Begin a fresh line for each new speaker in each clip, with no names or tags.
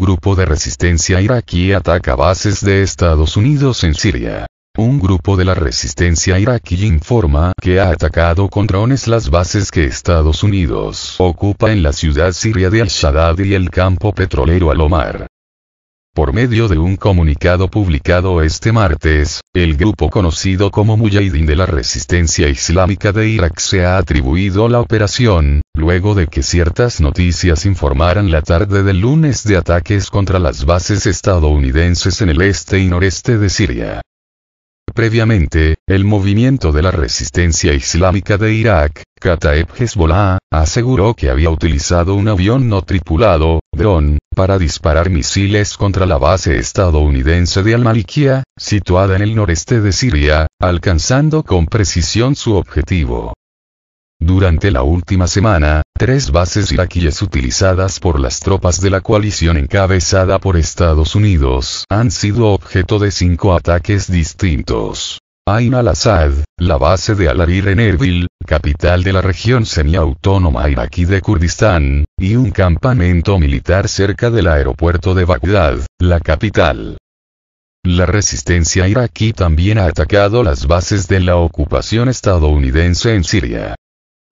grupo de resistencia iraquí ataca bases de Estados Unidos en Siria. Un grupo
de la resistencia iraquí informa que ha atacado con drones las bases que Estados Unidos ocupa en la ciudad siria de Al-Shaddad y el campo petrolero Al-Omar. Por medio de un comunicado publicado este martes, el grupo conocido como Mujahideen de la Resistencia Islámica de Irak se ha atribuido la operación, luego de que ciertas noticias informaran la tarde del lunes de ataques contra las bases estadounidenses en el este y noreste de Siria. Previamente, el movimiento de la resistencia islámica de Irak, Kataeb Hezbollah, aseguró que había utilizado un avión no tripulado, dron, para disparar misiles contra la base estadounidense de Al-Malikia, situada en el noreste de Siria, alcanzando con precisión su objetivo. Durante la última semana, tres bases iraquíes utilizadas por las tropas de la coalición encabezada por Estados Unidos han sido objeto de cinco ataques distintos. Ain al-Assad, la base de Al-Arir en Erbil, capital de la región semiautónoma iraquí de Kurdistán, y un campamento militar cerca del aeropuerto de Bagdad, la capital. La resistencia iraquí también ha atacado las bases de la ocupación estadounidense en Siria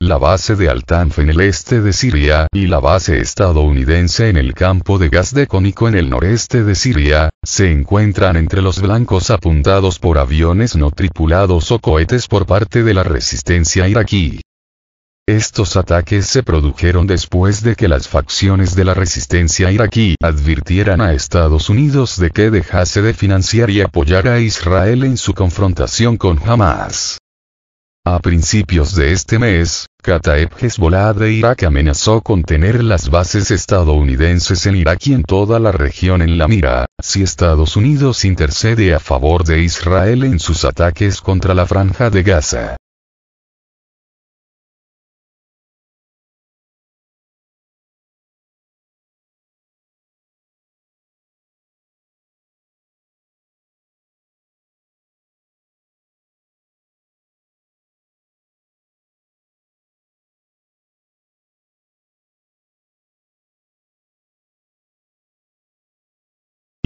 la base de Altanf en el este de Siria y la base estadounidense en el campo de gas de Cónico en el noreste de Siria, se encuentran entre los blancos apuntados por aviones no tripulados o cohetes por parte de la resistencia iraquí. Estos ataques se produjeron después de que las facciones de la resistencia iraquí advirtieran a Estados Unidos de que dejase de financiar y apoyar a Israel en su confrontación con Hamas. A principios de este mes, Kataeb Hezbollah de Irak amenazó con tener las bases estadounidenses en Irak y en toda la región en la mira, si Estados Unidos intercede a favor de Israel en sus ataques
contra la franja de Gaza.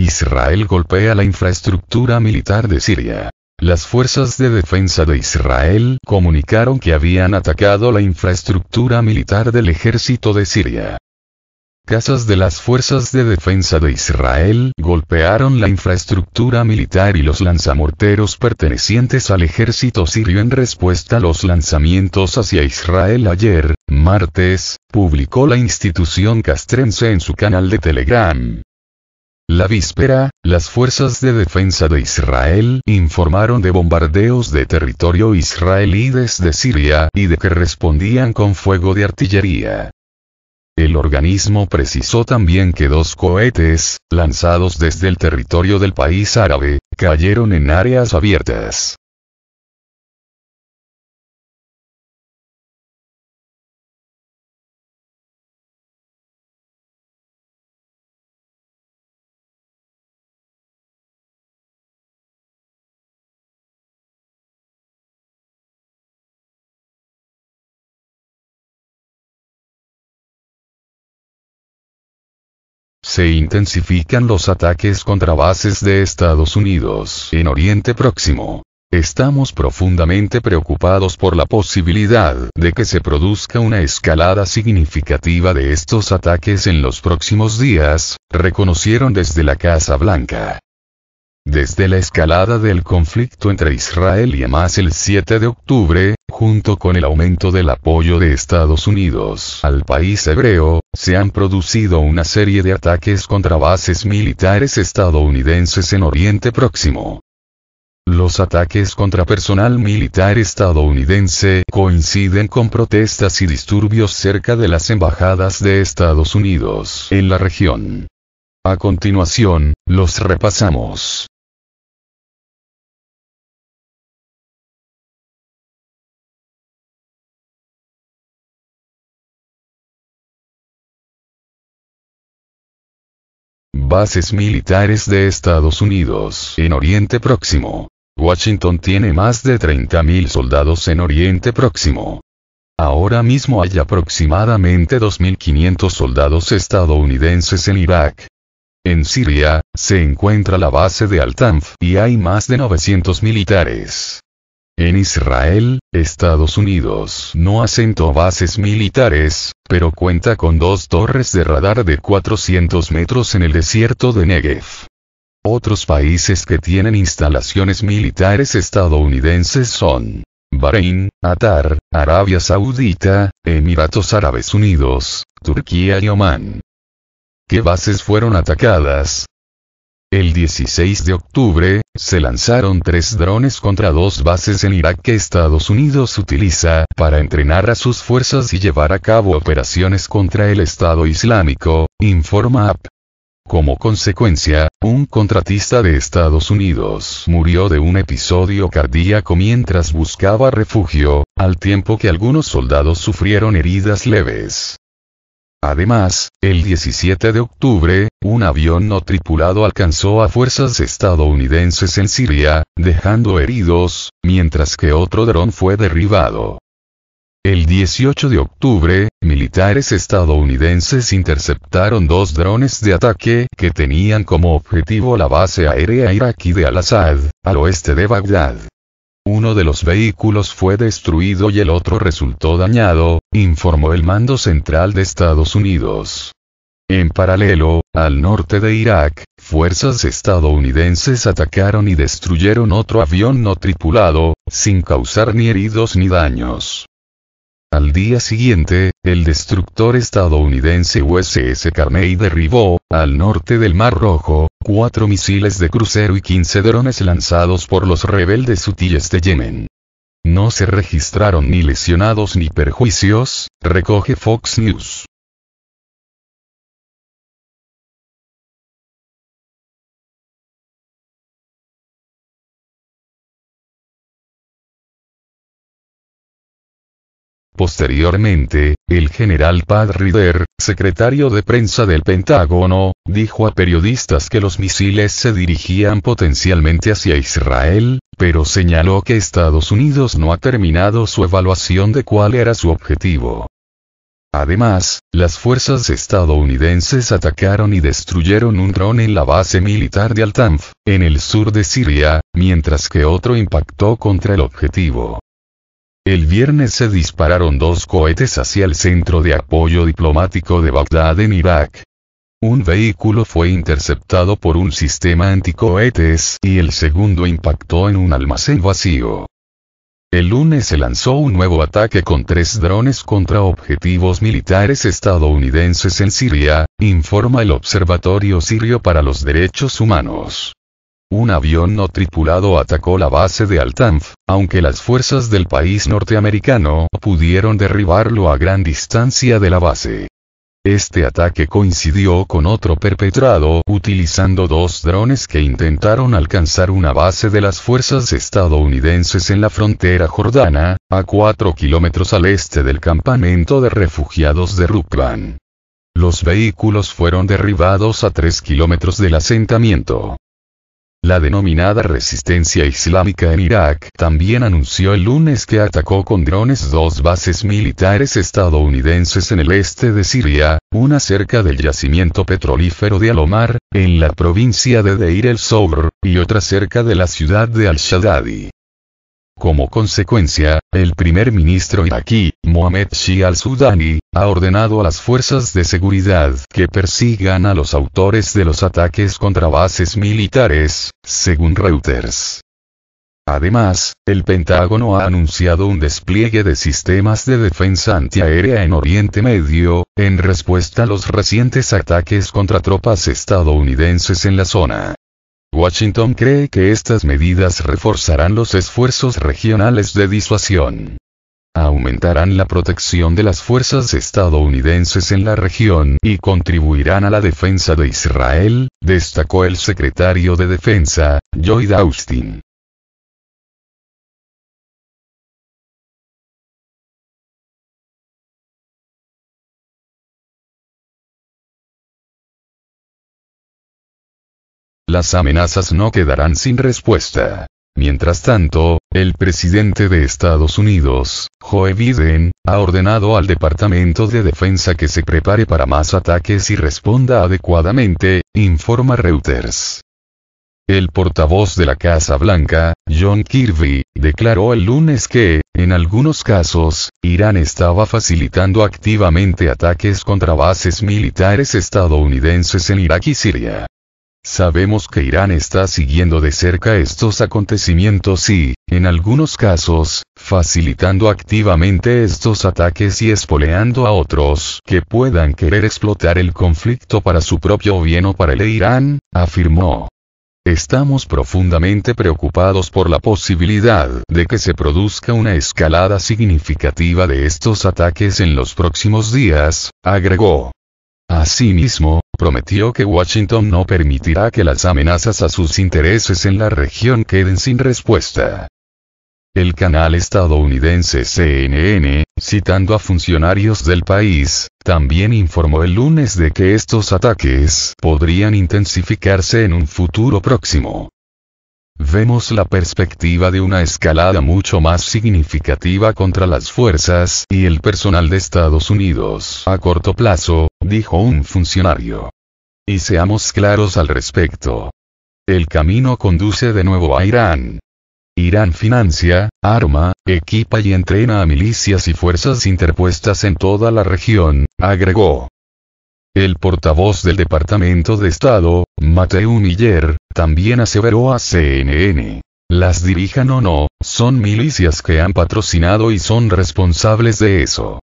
Israel golpea la infraestructura militar de Siria. Las fuerzas
de defensa de Israel comunicaron que habían atacado la infraestructura militar del ejército de Siria. Casas de las fuerzas de defensa de Israel golpearon la infraestructura militar y los lanzamorteros pertenecientes al ejército sirio en respuesta a los lanzamientos hacia Israel ayer, martes, publicó la institución castrense en su canal de Telegram. La víspera, las fuerzas de defensa de Israel informaron de bombardeos de territorio israelí desde Siria y de que respondían con fuego de artillería. El organismo precisó también que dos cohetes,
lanzados desde el territorio del país árabe, cayeron en áreas abiertas. se intensifican los ataques contra bases de Estados Unidos en Oriente Próximo.
Estamos profundamente preocupados por la posibilidad de que se produzca una escalada significativa de estos ataques en los próximos días, reconocieron desde la Casa Blanca. Desde la escalada del conflicto entre Israel y Hamas el 7 de octubre, junto con el aumento del apoyo de Estados Unidos al país hebreo, se han producido una serie de ataques contra bases militares estadounidenses en Oriente Próximo. Los ataques contra personal militar estadounidense coinciden con protestas y disturbios cerca de las embajadas de Estados Unidos en la región. A
continuación, los repasamos. bases militares de Estados Unidos en Oriente Próximo. Washington tiene
más de 30.000 soldados en Oriente Próximo. Ahora mismo hay aproximadamente 2.500 soldados estadounidenses en Irak. En Siria, se encuentra la base de Al-Tanf y hay más de 900 militares. En Israel, Estados Unidos no asentó bases militares, pero cuenta con dos torres de radar de 400 metros en el desierto de Negev. Otros países que tienen instalaciones militares estadounidenses son Bahrein, Atar, Arabia Saudita, Emiratos Árabes Unidos, Turquía y Omán. ¿Qué bases fueron atacadas? El 16 de octubre, se lanzaron tres drones contra dos bases en Irak que Estados Unidos utiliza para entrenar a sus fuerzas y llevar a cabo operaciones contra el Estado Islámico, informa AP. Como consecuencia, un contratista de Estados Unidos murió de un episodio cardíaco mientras buscaba refugio, al tiempo que algunos soldados sufrieron heridas leves. Además, el 17 de octubre, un avión no tripulado alcanzó a fuerzas estadounidenses en Siria, dejando heridos, mientras que otro dron fue derribado. El 18 de octubre, militares estadounidenses interceptaron dos drones de ataque que tenían como objetivo la base aérea iraquí de Al-Assad, al oeste de Bagdad. Uno de los vehículos fue destruido y el otro resultó dañado, informó el mando central de Estados Unidos. En paralelo, al norte de Irak, fuerzas estadounidenses atacaron y destruyeron otro avión no tripulado, sin causar ni heridos ni daños. Al día siguiente, el destructor estadounidense USS Carney derribó, al norte del Mar Rojo, cuatro misiles de crucero y 15 drones lanzados por los rebeldes sutiles de
Yemen. No se registraron ni lesionados ni perjuicios, recoge Fox News. Posteriormente, el
general Pat Rider, secretario de prensa del Pentágono, dijo a periodistas que los misiles se dirigían potencialmente hacia Israel, pero señaló que Estados Unidos no ha terminado su evaluación de cuál era su objetivo. Además, las fuerzas estadounidenses atacaron y destruyeron un dron en la base militar de Al-Tanf, en el sur de Siria, mientras que otro impactó contra el objetivo. El viernes se dispararon dos cohetes hacia el centro de apoyo diplomático de Bagdad en Irak. Un vehículo fue interceptado por un sistema anticohetes y el segundo impactó en un almacén vacío. El lunes se lanzó un nuevo ataque con tres drones contra objetivos militares estadounidenses en Siria, informa el Observatorio Sirio para los Derechos Humanos. Un avión no tripulado atacó la base de Altanf, aunque las fuerzas del país norteamericano pudieron derribarlo a gran distancia de la base. Este ataque coincidió con otro perpetrado utilizando dos drones que intentaron alcanzar una base de las fuerzas estadounidenses en la frontera jordana, a 4 kilómetros al este del campamento de refugiados de Rukban. Los vehículos fueron derribados a 3 kilómetros del asentamiento. La denominada Resistencia Islámica en Irak también anunció el lunes que atacó con drones dos bases militares estadounidenses en el este de Siria, una cerca del yacimiento petrolífero de Alomar, en la provincia de Deir el-Zour, y otra cerca de la ciudad de al shaddadi como consecuencia, el primer ministro iraquí, Mohamed Shi al-Sudani, ha ordenado a las fuerzas de seguridad que persigan a los autores de los ataques contra bases militares, según Reuters. Además, el Pentágono ha anunciado un despliegue de sistemas de defensa antiaérea en Oriente Medio, en respuesta a los recientes ataques contra tropas estadounidenses en la zona. Washington cree que estas medidas reforzarán los esfuerzos regionales de disuasión. Aumentarán la protección de las fuerzas estadounidenses en la región y contribuirán a la defensa de Israel, destacó
el secretario de Defensa, Lloyd Austin. las amenazas no quedarán sin respuesta. Mientras tanto, el
presidente de Estados Unidos, Joe Biden, ha ordenado al Departamento de Defensa que se prepare para más ataques y responda adecuadamente, informa Reuters. El portavoz de la Casa Blanca, John Kirby, declaró el lunes que, en algunos casos, Irán estaba facilitando activamente ataques contra bases militares estadounidenses en Irak y Siria. Sabemos que Irán está siguiendo de cerca estos acontecimientos y, en algunos casos, facilitando activamente estos ataques y espoleando a otros que puedan querer explotar el conflicto para su propio bien o para el de Irán, afirmó. Estamos profundamente preocupados por la posibilidad de que se produzca una escalada significativa de estos ataques en los próximos días, agregó. Asimismo, prometió que Washington no permitirá que las amenazas a sus intereses en la región queden sin respuesta. El canal estadounidense CNN, citando a funcionarios del país, también informó el lunes de que estos ataques podrían intensificarse en un futuro próximo vemos la perspectiva de una escalada mucho más significativa contra las fuerzas y el personal de Estados Unidos a corto plazo, dijo un funcionario. Y seamos claros al respecto. El camino conduce de nuevo a Irán. Irán financia, arma, equipa y entrena a milicias y fuerzas interpuestas en toda la región, agregó. El portavoz del Departamento de Estado, Mateo Miller, también aseveró a CNN. Las dirijan o no, son milicias que han patrocinado y son responsables de eso.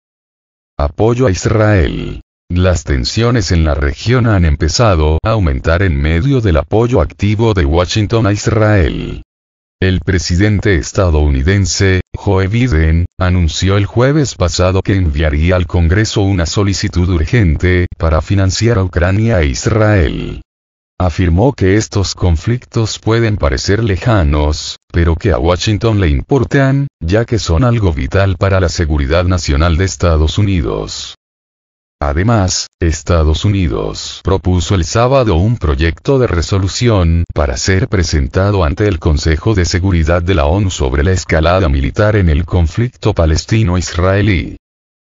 Apoyo a Israel. Las tensiones en la región han empezado a aumentar en medio del apoyo activo de Washington a Israel. El presidente estadounidense, Joe Biden, anunció el jueves pasado que enviaría al Congreso una solicitud urgente para financiar a Ucrania e Israel. Afirmó que estos conflictos pueden parecer lejanos, pero que a Washington le importan, ya que son algo vital para la seguridad nacional de Estados Unidos. Además, Estados Unidos propuso el sábado un proyecto de resolución para ser presentado ante el Consejo de Seguridad de la ONU sobre la escalada militar en el conflicto palestino-israelí.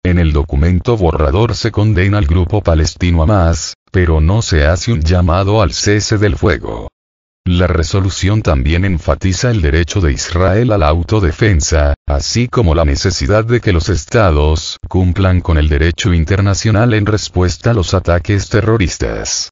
En el documento borrador se condena al grupo palestino a más, pero no se hace un llamado al cese del fuego. La resolución también enfatiza el derecho de Israel a la autodefensa, así como la necesidad de que los estados cumplan con el derecho
internacional en respuesta a los ataques terroristas.